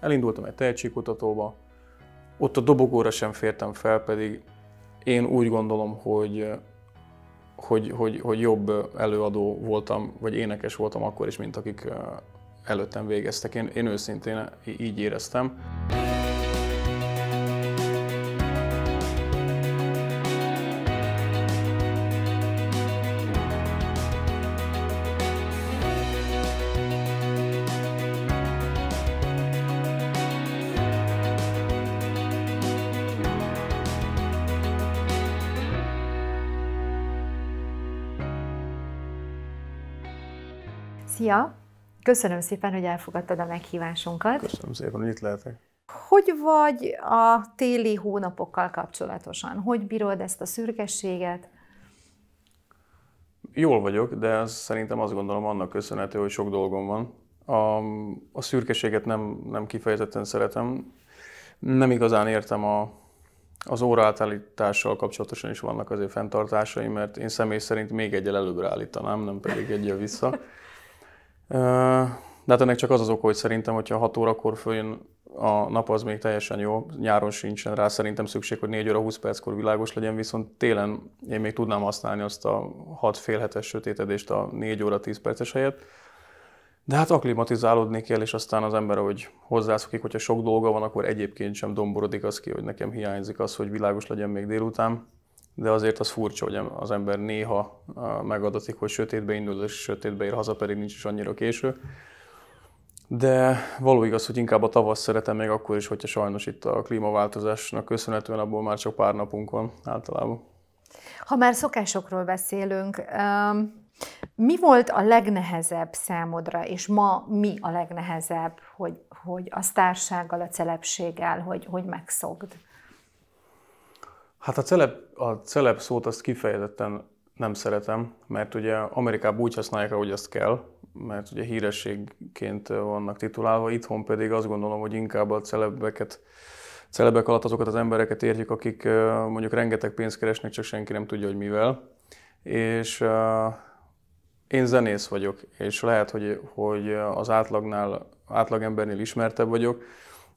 Elindultam egy tehetségkutatóba, ott a dobogóra sem fértem fel, pedig én úgy gondolom, hogy, hogy, hogy, hogy jobb előadó voltam, vagy énekes voltam akkor is, mint akik előttem végeztek. Én, én őszintén így éreztem. Szia! Köszönöm szépen, hogy elfogadtad a meghívásunkat. Köszönöm szépen, hogy itt lehetek. Hogy vagy a téli hónapokkal kapcsolatosan? Hogy bírod ezt a szürkességet? Jól vagyok, de szerintem azt gondolom annak köszönhető, hogy sok dolgom van. A, a szürkeséget nem, nem kifejezetten szeretem. Nem igazán értem a, az óraátállítással kapcsolatosan is vannak azért fenntartásai, mert én személy szerint még egyel előbbre állítanám, nem pedig egyel vissza. De hát ennek csak az az oka, hogy szerintem, hogyha 6 órakor följön a nap, az még teljesen jó. Nyáron sincsen rá szerintem szükség, hogy 4 óra 20 perckor világos legyen, viszont télen én még tudnám használni azt a 6 fél hetes sötétedést a 4 óra 10 perces helyett. De hát aklimatizálódni kell, és aztán az ember, hogy hozzászokik, hogyha sok dolga van, akkor egyébként sem domborodik az ki, hogy nekem hiányzik az, hogy világos legyen még délután de azért az furcsa, hogy az ember néha megadatik, hogy sötétbe indul, és sötétbe ér haza, pedig nincs is annyira késő. De való igaz, hogy inkább a tavasz szeretem még akkor is, hogyha sajnos itt a klímaváltozásnak köszönhetően abból már csak pár napunk van általában. Ha már szokásokról beszélünk, mi volt a legnehezebb számodra, és ma mi a legnehezebb, hogy, hogy a társággal, a celebséggel, hogy, hogy megszokd? Hát a celeb, a celeb szót azt kifejezetten nem szeretem, mert ugye Amerikában úgy használják, ahogy azt kell, mert ugye hírességként vannak titulálva, itthon pedig azt gondolom, hogy inkább a celebeket, celebek alatt azokat az embereket értjük, akik mondjuk rengeteg pénzt keresnek, csak senki nem tudja, hogy mivel. És uh, én zenész vagyok, és lehet, hogy, hogy az átlagnál, átlagembernél ismertebb vagyok,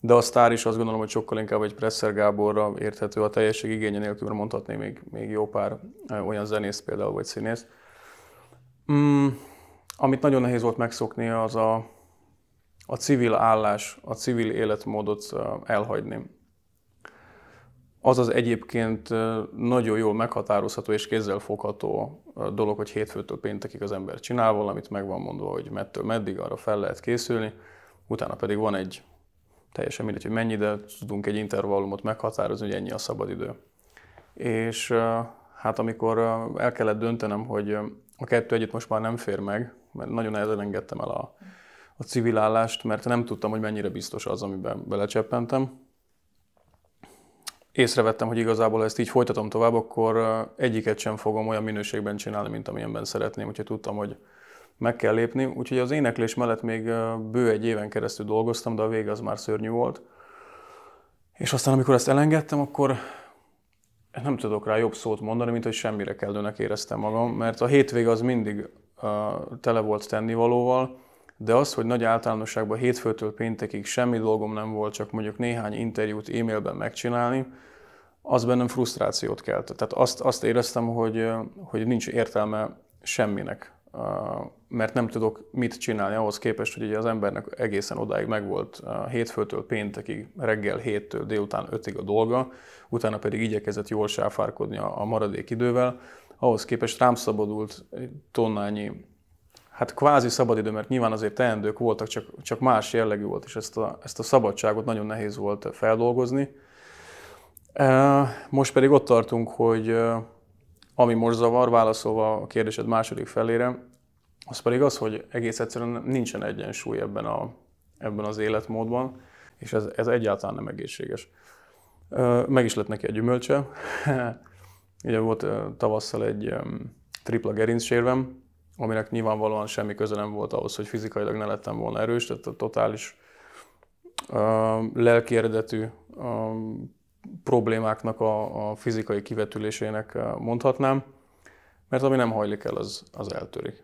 de a sztár is azt gondolom, hogy sokkal inkább egy Presser Gáborra érthető a teljesség igénye nélkül, mondhatné még, még jó pár olyan zenész például, vagy színész. Mm, amit nagyon nehéz volt megszokni, az a, a civil állás, a civil életmódot elhagyni. Az az egyébként nagyon jól meghatározható és fogható dolog, hogy hétfőtől péntekig az ember csinál valamit, meg van mondva, hogy mettől meddig arra fel lehet készülni, utána pedig van egy teljesen mindegy, hogy mennyi, de tudunk egy intervallumot meghatározni, hogy ennyi a szabadidő. És hát amikor el kellett döntenem, hogy a kettő együtt most már nem fér meg, mert nagyon nehezen engedtem el a, a civil állást, mert nem tudtam, hogy mennyire biztos az, amiben belecseppentem. Észrevettem, hogy igazából ezt így folytatom tovább, akkor egyiket sem fogom olyan minőségben csinálni, mint amilyenben szeretném, hogyha tudtam, hogy meg kell lépni. Úgyhogy az éneklés mellett még bő egy éven keresztül dolgoztam, de a vége az már szörnyű volt. És aztán, amikor ezt elengedtem, akkor nem tudok rá jobb szót mondani, mint hogy semmire kellőnek éreztem magam, mert a hétvége az mindig uh, tele volt tennivalóval, de az, hogy nagy általánosságban hétfőtől péntekig semmi dolgom nem volt, csak mondjuk néhány interjút e-mailben megcsinálni, az bennem frusztrációt kelt. Tehát azt, azt éreztem, hogy, hogy nincs értelme semminek mert nem tudok mit csinálni ahhoz képest, hogy ugye az embernek egészen odáig megvolt hétfőtől péntekig, reggel héttől délután ötig a dolga, utána pedig igyekezett jól sáfárkodni a maradék idővel, ahhoz képest rám szabadult tonnányi, hát kvázi szabadidő, mert nyilván azért teendők voltak, csak, csak más jellegű volt, és ezt a, ezt a szabadságot nagyon nehéz volt feldolgozni. E, most pedig ott tartunk, hogy ami most zavar, válaszolva a kérdésed második felére, az pedig az, hogy egész egyszerűen nincsen egyensúly ebben, a, ebben az életmódban, és ez, ez egyáltalán nem egészséges. Meg is lett neki a gyümölcse. Ugye volt tavasszal egy tripla gerincsérvem, aminek nyilvánvalóan semmi köze nem volt ahhoz, hogy fizikailag ne lettem volna erős, tehát a totális uh, lelki eredetű problémáknak a, a fizikai kivetülésének eh, mondhatnám, mert ami nem hajlik el, az, az eltörik.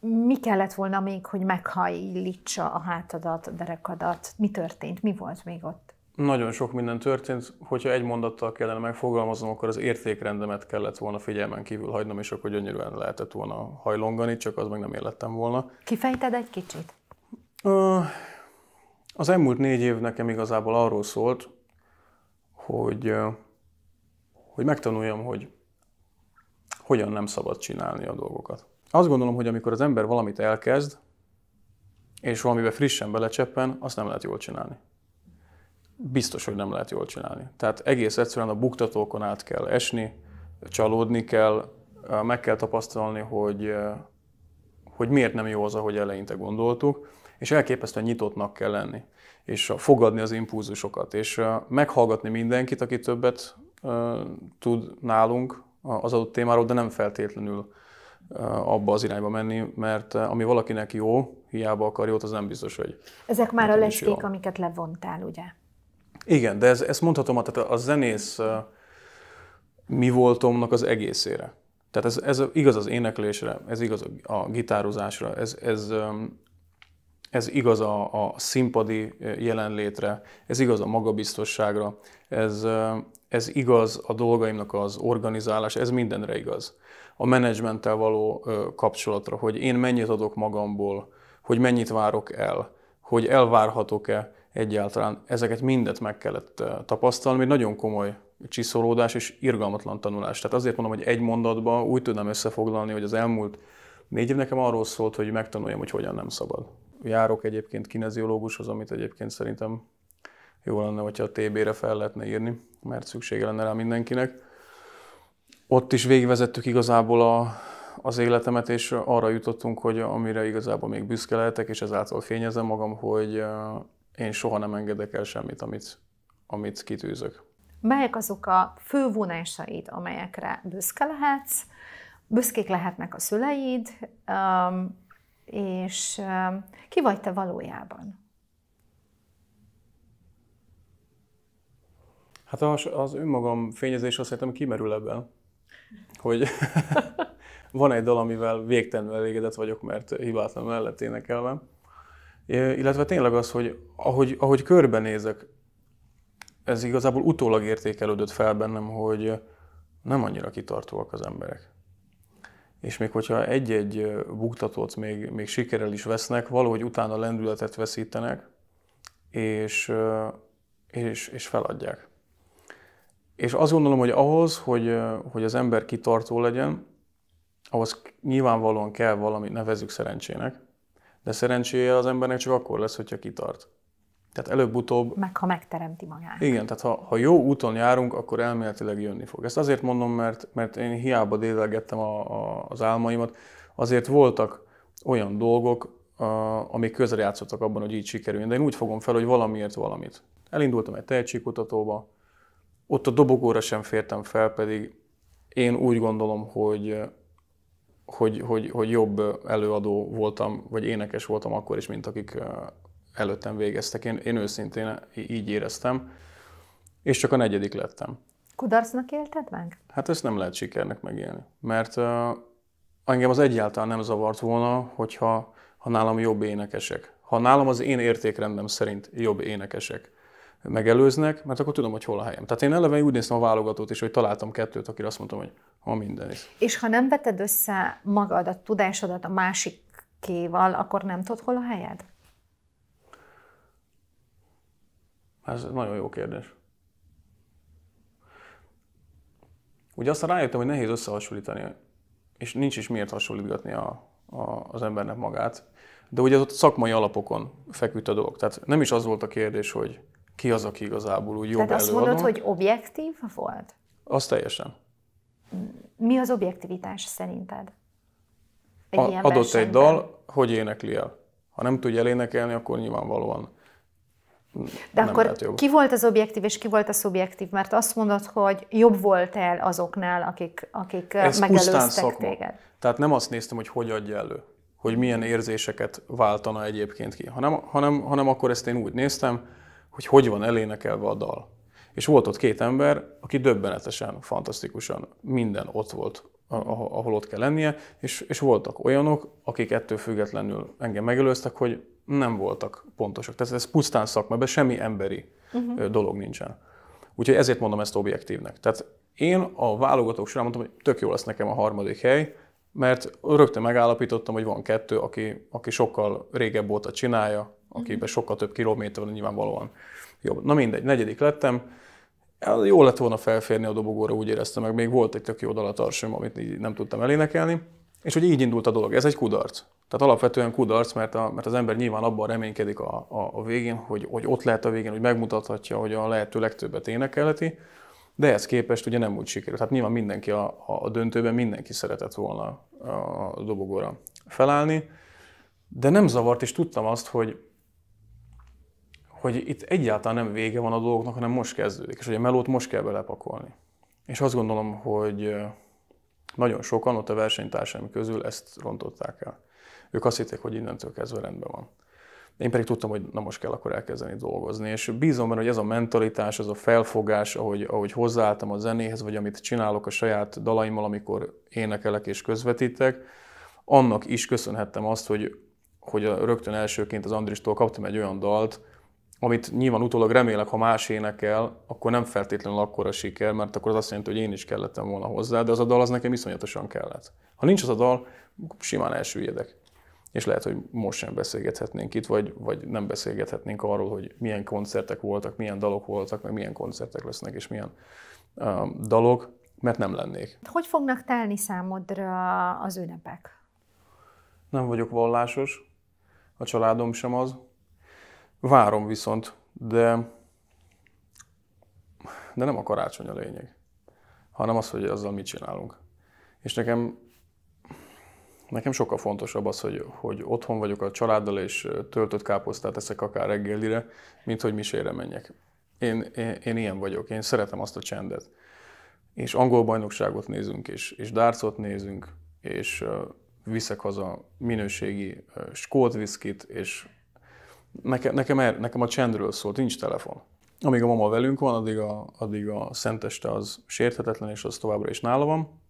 Mi kellett volna még, hogy meghajlítsa a hátadat, a derekadat? Mi történt? Mi volt még ott? Nagyon sok minden történt. Hogyha egy mondattal kellene megfogalmaznom, akkor az értékrendemet kellett volna figyelmen kívül hagynom, és akkor gyönyörűen lehetett volna hajlongani, csak az meg nem élettem volna. Kifejted egy kicsit? Az elmúlt négy év nekem igazából arról szólt, hogy, hogy megtanuljam, hogy hogyan nem szabad csinálni a dolgokat. Azt gondolom, hogy amikor az ember valamit elkezd, és valamibe frissen belecseppen, azt nem lehet jól csinálni. Biztos, hogy nem lehet jól csinálni. Tehát egész egyszerűen a buktatókon át kell esni, csalódni kell, meg kell tapasztalni, hogy, hogy miért nem jó az, ahogy eleinte gondoltuk, és elképesztően nyitottnak kell lenni és a, fogadni az impulzusokat, és meghallgatni mindenkit, aki többet tud nálunk az adott témáról, de nem feltétlenül abba az irányba menni, mert ami valakinek jó, hiába akar jót, az nem biztos, hogy... Ezek már a lesték, amiket levontál, ugye? Igen, de ez, ezt mondhatom, tehát a zenész mi voltomnak az egészére. Tehát ez, ez igaz az éneklésre, ez igaz a gitározásra, ez, ez ez igaz a, a színpadi eh, jelenlétre, ez igaz a magabiztosságra, ez, eh, ez igaz a dolgaimnak az organizálás, ez mindenre igaz. A menedzsmenttel való eh, kapcsolatra, hogy én mennyit adok magamból, hogy mennyit várok el, hogy elvárhatok-e egyáltalán, ezeket mindet meg kellett tapasztalni, nagyon komoly csiszolódás és irgalmatlan tanulás. Tehát azért mondom, hogy egy mondatban úgy tudnám összefoglalni, hogy az elmúlt négy év nekem arról szólt, hogy megtanuljam, hogy hogyan nem szabad járok egyébként kineziológushoz, amit egyébként szerintem jó lenne, hogyha a TB-re fel lehetne írni, mert szüksége lenne rá mindenkinek. Ott is végigvezettük igazából a, az életemet, és arra jutottunk, hogy amire igazából még büszke lehetek, és ezáltal fényezem magam, hogy én soha nem engedek el semmit, amit, amit kitűzök. Melyek azok a fő vonásaid, amelyekre büszke lehetsz? Büszkék lehetnek a szüleid, és um, ki vagy te valójában? Hát az, az önmagam fényezés azt szerintem kimerül ebben, hogy van egy dal, amivel végtelenül elégedett vagyok, mert hibátlan mellett énekelve. Illetve tényleg az, hogy ahogy, ahogy körbenézek, ez igazából utólag értékelődött fel bennem, hogy nem annyira kitartóak az emberek és még hogyha egy-egy buktatót még, még sikerrel is vesznek, valahogy utána lendületet veszítenek, és, és, és feladják. És azt gondolom, hogy ahhoz, hogy, hogy az ember kitartó legyen, ahhoz nyilvánvalóan kell valami nevezük szerencsének, de szerencséje az embernek csak akkor lesz, hogyha kitart. Tehát előbb-utóbb... Meg ha megteremti magát. Igen, tehát ha, ha jó úton járunk, akkor elméletileg jönni fog. Ezt azért mondom, mert, mert én hiába délelgettem a, a, az álmaimat, azért voltak olyan dolgok, a, amik közrejátszottak abban, hogy így sikerüljön. De én úgy fogom fel, hogy valamiért valamit. Elindultam egy tehetségkutatóba, ott a dobogóra sem fértem fel, pedig én úgy gondolom, hogy, hogy, hogy, hogy jobb előadó voltam, vagy énekes voltam akkor is, mint akik előttem végeztek. Én, én őszintén így éreztem, és csak a negyedik lettem. Kudarcnak élted meg? Hát ezt nem lehet sikernek megélni, mert uh, engem az egyáltalán nem zavart volna, hogyha ha nálam jobb énekesek. Ha nálam az én értékrendem szerint jobb énekesek megelőznek, mert akkor tudom, hogy hol a helyem. Tehát én eleve úgy néztem a válogatót is, hogy találtam kettőt, akire azt mondtam, hogy ha minden is. És ha nem veted össze magad, a tudásodat a másikéval, akkor nem tudod, hol a helyed? Hát ez nagyon jó kérdés. Ugye aztán rájöttem, hogy nehéz összehasonlítani, és nincs is miért hasonlítgatni a, a, az embernek magát, de ugye az ott szakmai alapokon feküdt a dolog. Tehát nem is az volt a kérdés, hogy ki az, aki igazából úgy jobb Tehát azt előadom. mondod, hogy objektív volt? Az teljesen. Mi az objektivitás szerinted? Egy a, adott versenyben? egy dal, hogy énekli el. Ha nem tudja elénekelni, akkor nyilvánvalóan de akkor jobb. ki volt az objektív és ki volt a szubjektív? Mert azt mondod, hogy jobb volt el azoknál, akik, akik Ez eh, megelőztek téged. Tehát nem azt néztem, hogy hogy adja elő, hogy milyen érzéseket váltana egyébként ki, hanem, hanem, hanem akkor ezt én úgy néztem, hogy hogy van elénekelve a dal. És volt ott két ember, aki döbbenetesen, fantasztikusan minden ott volt, ahol ott kell lennie, és, és voltak olyanok, akik ettől függetlenül engem megelőztek, hogy nem voltak pontosak. Tehát ez pusztán szakma, ebben semmi emberi uh-huh. dolog nincsen. Úgyhogy ezért mondom ezt objektívnek. Tehát én a válogatók során mondtam, hogy tök jó lesz nekem a harmadik hely, mert rögtön megállapítottam, hogy van kettő, aki, aki sokkal régebb óta csinálja, akiben uh-huh. sokkal több kilométer van, nyilvánvalóan jobb. Na mindegy, negyedik lettem. Jó lett volna felférni a dobogóra, úgy éreztem meg. Még volt egy tök jó dalatarsom, amit nem tudtam elénekelni. És hogy így indult a dolog. Ez egy kudarc. Tehát alapvetően kudarc, mert, a, mert az ember nyilván abban reménykedik a, a, a végén, hogy, hogy ott lehet a végén, hogy megmutathatja, hogy a lehető legtöbbet énekelheti, de ez képest ugye nem úgy sikerült. Hát nyilván mindenki a, a döntőben, mindenki szeretett volna a dobogóra felállni, de nem zavart, és tudtam azt, hogy, hogy itt egyáltalán nem vége van a dolgoknak, hanem most kezdődik, és hogy a melót most kell belepakolni. És azt gondolom, hogy nagyon sokan ott a versenytársaim közül ezt rontották el. Ők azt hitték, hogy innentől kezdve rendben van. Én pedig tudtam, hogy na most kell akkor elkezdeni dolgozni, és bízom benne, hogy ez a mentalitás, ez a felfogás, ahogy, ahogy hozzáálltam a zenéhez, vagy amit csinálok a saját dalaimmal, amikor énekelek és közvetítek, annak is köszönhettem azt, hogy, hogy rögtön elsőként az Andristól kaptam egy olyan dalt, amit nyilván utólag remélek, ha más énekel, akkor nem feltétlenül akkora siker, mert akkor az azt jelenti, hogy én is kellettem volna hozzá, de az a dal az nekem iszonyatosan kellett. Ha nincs az a dal, simán elsüllyedek. És lehet, hogy most sem beszélgethetnénk itt, vagy, vagy nem beszélgethetnénk arról, hogy milyen koncertek voltak, milyen dalok voltak, meg milyen koncertek lesznek, és milyen um, dalok, mert nem lennék. Hogy fognak telni számodra az ünnepek? Nem vagyok vallásos, a családom sem az, Várom viszont, de, de nem a karácsony a lényeg, hanem az, hogy azzal mit csinálunk. És nekem, nekem sokkal fontosabb az, hogy, hogy otthon vagyok a családdal, és töltött káposztát eszek akár reggelire, mint hogy misére menjek. Én, én, én ilyen vagyok, én szeretem azt a csendet. És angol bajnokságot nézünk, és, és dárcot nézünk, és uh, viszek haza minőségi uh, skót viszkit, és Nekem, nekem, er, nekem a csendről szólt, nincs telefon. Amíg a mama velünk van, addig a, addig a szenteste az sérthetetlen, és az továbbra is nála van.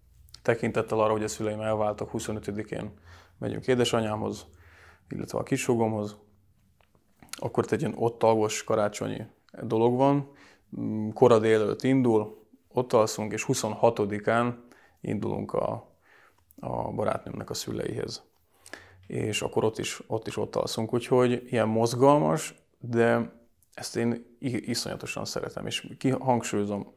Tekintettel arra, hogy a szüleim elváltak 25-én, megyünk édesanyámhoz, illetve a kisugomhoz, akkor egy ilyen ott alvos karácsonyi dolog van, mm, kora délelőtt indul, ott alszunk, és 26-án indulunk a, a barátnőmnek a szüleihez és akkor ott is ott, is ott alszunk. Úgyhogy ilyen mozgalmas, de ezt én iszonyatosan szeretem, és kihangsúlyozom,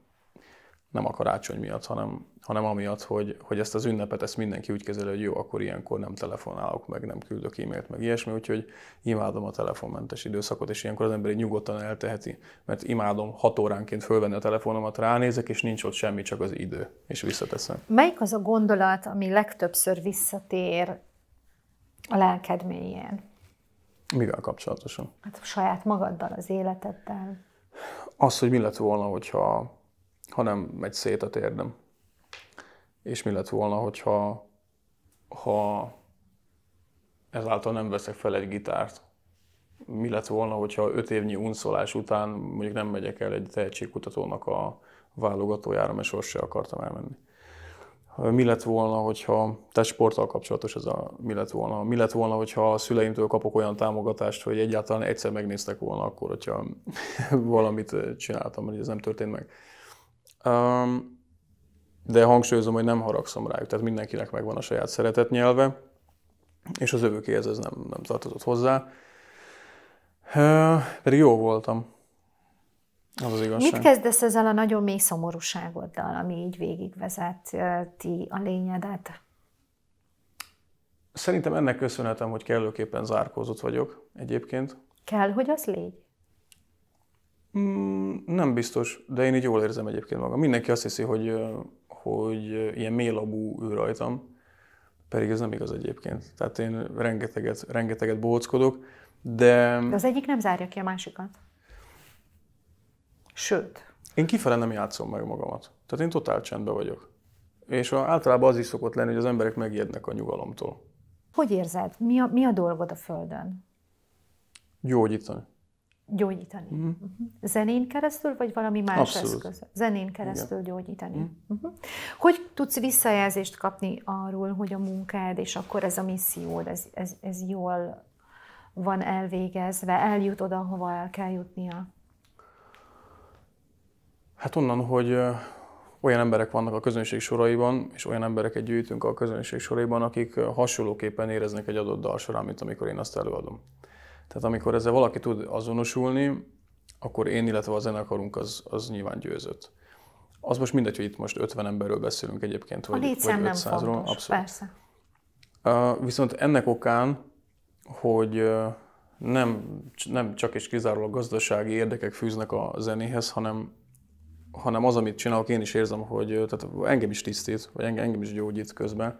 nem a karácsony miatt, hanem, hanem amiatt, hogy, hogy ezt az ünnepet, ezt mindenki úgy kezeli, hogy jó, akkor ilyenkor nem telefonálok, meg nem küldök e-mailt, meg ilyesmi, úgyhogy imádom a telefonmentes időszakot, és ilyenkor az ember így nyugodtan elteheti, mert imádom hat óránként fölvenni a telefonomat, ránézek, és nincs ott semmi, csak az idő, és visszateszem. Melyik az a gondolat, ami legtöbbször visszatér a lelked mélyén. Mivel kapcsolatosan? Hát saját magaddal, az életeddel. Az, hogy mi lett volna, hogyha ha nem megy szét a térdem. És mi lett volna, hogyha ha ezáltal nem veszek fel egy gitárt. Mi lett volna, hogyha öt évnyi unszolás után mondjuk nem megyek el egy tehetségkutatónak a válogatójára, mert sose akartam elmenni mi lett volna, hogyha, tehát sporttal kapcsolatos ez a mi lett volna, mi lett volna, hogyha a szüleimtől kapok olyan támogatást, hogy egyáltalán egyszer megnéztek volna akkor, hogyha valamit eh, csináltam, hogy ez nem történt meg. De hangsúlyozom, hogy nem haragszom rájuk, tehát mindenkinek megvan a saját szeretet nyelve, és az övőkéhez ez nem, nem tartozott hozzá. Hm, pedig jó voltam. Az az igazság. Mit kezdesz ezzel a nagyon mély szomorúságoddal, ami így végigvezeti a lényedet? Szerintem ennek köszönhetem, hogy kellőképpen zárkózott vagyok egyébként. Kell, hogy az légy? Mm, nem biztos, de én így jól érzem egyébként magam. Mindenki azt hiszi, hogy, hogy ilyen mélabú ő rajtam, pedig ez nem igaz egyébként. Tehát én rengeteget, rengeteget bóckodok, de... de... az egyik nem zárja ki a másikat. Sőt. Én kifele nem játszom meg magamat. Tehát én totál csendben vagyok. És általában az is szokott lenni, hogy az emberek megijednek a nyugalomtól. Hogy érzed? Mi a, mi a dolgod a Földön? Gyógyítani. Gyógyítani. Mm. hmm Zenén keresztül, vagy valami más Abszolút. eszköz? Zenén keresztül Igen. gyógyítani. Mm. hmm Hogy tudsz visszajelzést kapni arról, hogy a munkád, és akkor ez a missziód, ez, ez, ez jól van elvégezve, eljut oda, hova el kell jutnia? Hát onnan, hogy olyan emberek vannak a közönség soraiban, és olyan embereket gyűjtünk a közönség soraiban, akik hasonlóképpen éreznek egy adott dal során, mint amikor én azt előadom. Tehát amikor ezzel valaki tud azonosulni, akkor én, illetve a zenekarunk az, az nyilván győzött. Az most mindegy, hogy itt most 50 emberről beszélünk egyébként, vagy, a vagy 500-ról. nem fontos, abszolút. persze. Uh, viszont ennek okán, hogy uh, nem, nem csak és kizárólag gazdasági érdekek fűznek a zenéhez, hanem hanem az, amit csinálok, én is érzem, hogy tehát engem is tisztít, vagy engem is gyógyít közben.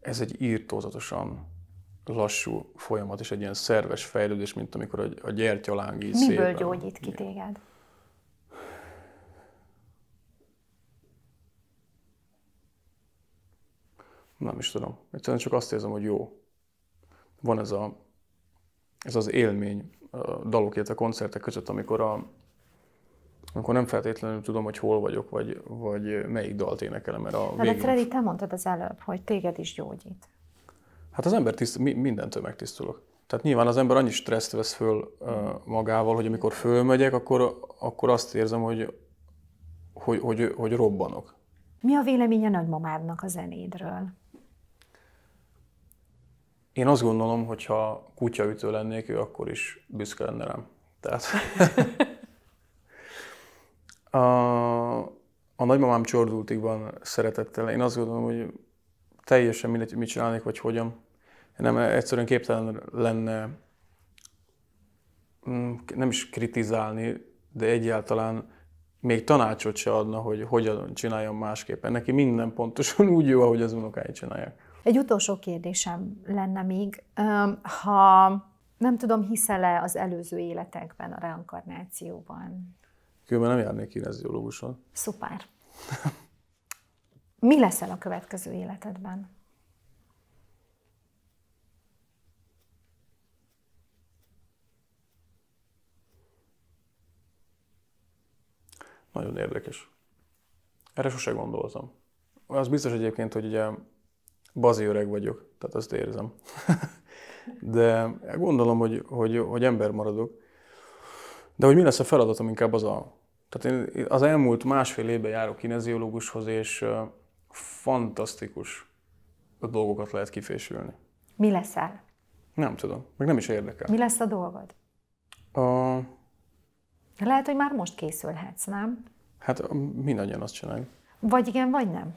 Ez egy írtózatosan lassú folyamat, és egy ilyen szerves fejlődés, mint amikor a így Miből szépen. gyógyít ki téged? Nem is tudom. Egyszerűen csak azt érzem, hogy jó. Van ez, a, ez az élmény a dalok, illetve koncertek között, amikor a, akkor nem feltétlenül tudom, hogy hol vagyok, vagy, vagy melyik dalt énekelem, mert a Na, hát, végén... de Freddy, te mondtad az előbb, hogy téged is gyógyít. Hát az ember tiszt, mindentől megtisztulok. Tehát nyilván az ember annyi stresszt vesz föl uh, magával, hogy amikor fölmegyek, akkor, akkor azt érzem, hogy, hogy, hogy, hogy robbanok. Mi a véleménye nagymamádnak a zenédről? Én azt gondolom, hogy ha kutyaütő lennék, ő akkor is büszke lenne rám. Tehát A, a nagymamám csordultikban szeretettel. Én azt gondolom, hogy teljesen mindegy, mit csinálnék, vagy hogyan. Nem, egyszerűen képtelen lenne mm, nem is kritizálni, de egyáltalán még tanácsot se adna, hogy hogyan csináljon másképpen. Neki minden pontosan úgy jó, ahogy az unokáit csinálják. Egy utolsó kérdésem lenne még. Ha nem tudom, hiszel-e az előző életekben, a reinkarnációban? Különben nem járnék kineziológuson. Szuper. Mi leszel a következő életedben? Nagyon érdekes. Erre sose gondoltam. Az biztos egyébként, hogy ugye bazi öreg vagyok, tehát azt érzem. De gondolom, hogy, hogy, hogy ember maradok. De hogy mi lesz a feladatom, inkább az a tehát én az elmúlt másfél évben járok kineziológushoz, és fantasztikus dolgokat lehet kifésülni. Mi leszel? Nem tudom, meg nem is érdekel. Mi lesz a dolgod? A... Lehet, hogy már most készülhetsz, nem? Hát mindannyian azt csináljuk. Vagy igen, vagy nem.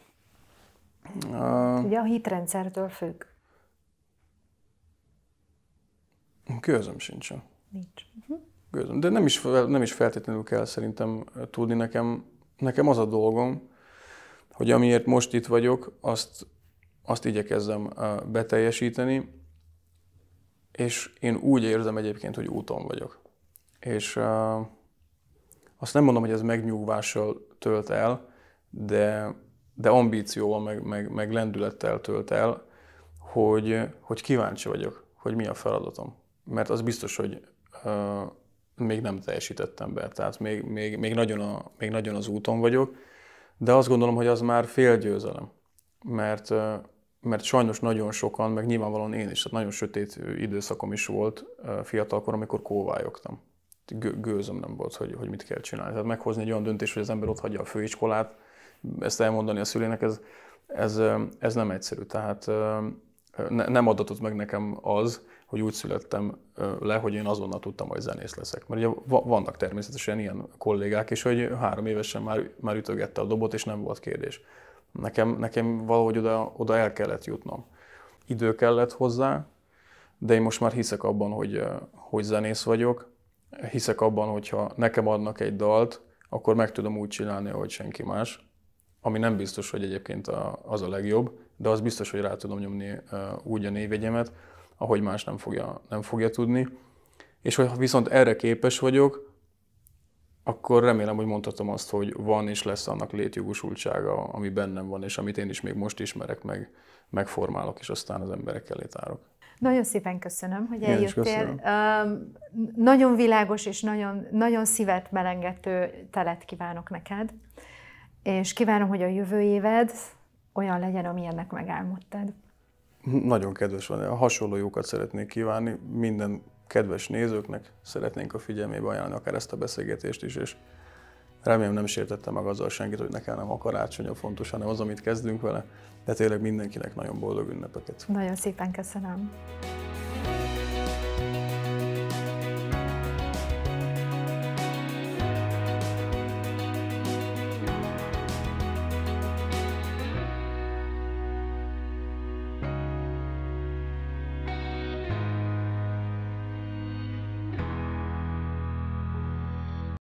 A... Ugye a hitrendszertől függ. Közöm sincsen. Nincs. Uh-huh gőzöm. De nem is, nem is feltétlenül kell szerintem tudni nekem. Nekem az a dolgom, hogy amiért most itt vagyok, azt, azt igyekezzem beteljesíteni, és én úgy érzem egyébként, hogy úton vagyok. És uh, azt nem mondom, hogy ez megnyugvással tölt el, de, de ambícióval, meg, meg, meg lendülettel tölt el, hogy, hogy kíváncsi vagyok, hogy mi a feladatom. Mert az biztos, hogy uh, még nem teljesítettem be, tehát még, még, még, nagyon a, még nagyon az úton vagyok, de azt gondolom, hogy az már fél győzelem, mert, mert sajnos nagyon sokan, meg nyilvánvalóan én is, tehát nagyon sötét időszakom is volt fiatalkor, amikor kóvályogtam. gőzöm nem volt, hogy, hogy mit kell csinálni. Tehát meghozni egy olyan döntést, hogy az ember ott hagyja a főiskolát, ezt elmondani a szülének, ez, ez, ez nem egyszerű. Tehát ne, nem adatott meg nekem az, hogy úgy születtem le, hogy én azonnal tudtam, hogy zenész leszek. Mert ugye vannak természetesen ilyen kollégák is, hogy három évesen már, már ütögette a dobot, és nem volt kérdés. Nekem, nekem valahogy oda, oda el kellett jutnom. Idő kellett hozzá, de én most már hiszek abban, hogy, hogy zenész vagyok. Hiszek abban, hogyha nekem adnak egy dalt, akkor meg tudom úgy csinálni, ahogy senki más. Ami nem biztos, hogy egyébként az a legjobb, de az biztos, hogy rá tudom nyomni úgy a névjegyemet, ahogy más nem fogja, nem fogja tudni. És ha viszont erre képes vagyok, akkor remélem, hogy mondhatom azt, hogy van és lesz annak létjogosultsága, ami bennem van, és amit én is még most ismerek, meg megformálok, és aztán az emberek elé tárok. Nagyon szépen köszönöm, hogy eljöttél. Köszönöm. Nagyon világos és nagyon, nagyon szívet melengető telet kívánok neked, és kívánom, hogy a jövő éved olyan legyen, amilyennek megálmodtad. Nagyon kedves van, a hasonló jókat szeretnék kívánni minden kedves nézőknek, szeretnénk a figyelmébe ajánlani akár ezt a beszélgetést is, és remélem nem sértette meg azzal senkit, hogy nekem nem a karácsony a fontos, hanem az, amit kezdünk vele, de tényleg mindenkinek nagyon boldog ünnepeket. Nagyon szépen köszönöm.